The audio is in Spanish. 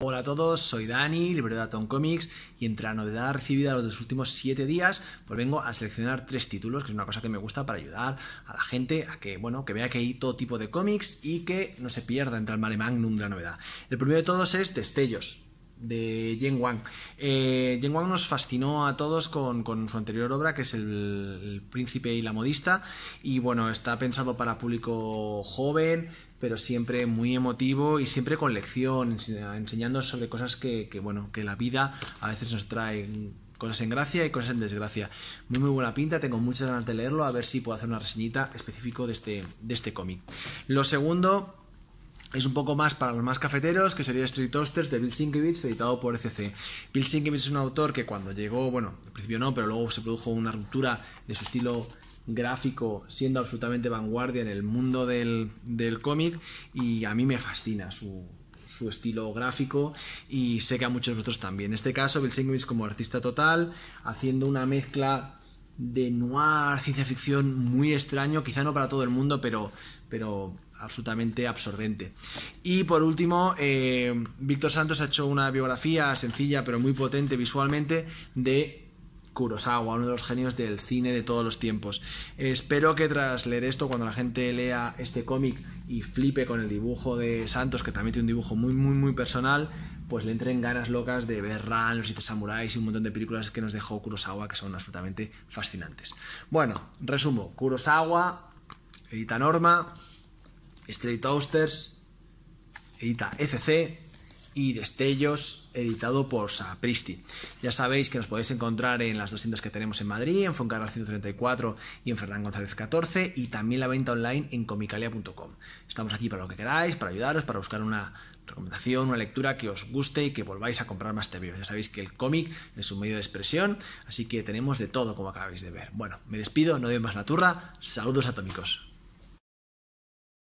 Hola a todos, soy Dani, libre de Atom Comics, y entre la novedad recibida los los últimos 7 días, pues vengo a seleccionar tres títulos, que es una cosa que me gusta para ayudar a la gente a que, bueno, que vea que hay todo tipo de cómics y que no se pierda entre el mare magnum de la novedad. El primero de todos es Destellos, de Jen Wang. Eh, Jen Wang nos fascinó a todos con, su anterior obra, que es el, Príncipe y la Modista, y bueno, está pensado para público joven, pero siempre muy emotivo y siempre con lección, enseñando sobre cosas que, que bueno, que la vida a veces nos trae cosas en gracia y cosas en desgracia. Muy muy buena pinta, tengo muchas ganas de leerlo, a ver si puedo hacer una reseñita específico de este, de este cómic. Lo segundo es un poco más para los más cafeteros, que sería Street Toasters de Bill Sienkiewicz, editado por ECC. Bill Sinkiewicz es un autor que cuando llegó, bueno, al principio no, pero luego se produjo una ruptura de su estilo gráfico, siendo absolutamente vanguardia en el mundo del, del cómic, y a mí me fascina su, estilo gráfico y sé que a muchos de vosotros también. En este caso, Bill Sienkiewicz como artista total, haciendo una mezcla de noir, ciencia ficción muy extraño, quizá no para todo el mundo, pero, pero absolutamente absorbente. Y por último, eh, Víctor Santos ha hecho una biografía sencilla pero muy potente visualmente de Kurosawa, uno de los genios del cine de todos los tiempos. Espero que tras leer esto, cuando la gente lea este cómic y flipe con el dibujo de Santos, que también tiene un dibujo muy, muy, muy personal, pues le entren ganas locas de ver Ran, los siete samuráis y un montón de películas que nos dejó Kurosawa que son absolutamente fascinantes. Bueno, resumo: Kurosawa, edita Norma, Straight Toasters, edita FC, y Destellos, editado por Sapristi. Ya sabéis que nos podéis encontrar en las 200 que tenemos en Madrid, en foncarra 134 y en Fernán González 14, y también la venta online en comicalia.com. Estamos aquí para lo que queráis, para ayudaros, para buscar una recomendación, una lectura que os guste y que volváis a comprar más TV, Ya sabéis que el cómic es un medio de expresión, así que tenemos de todo como acabáis de ver. Bueno, me despido, no doy más la turra. Saludos atómicos.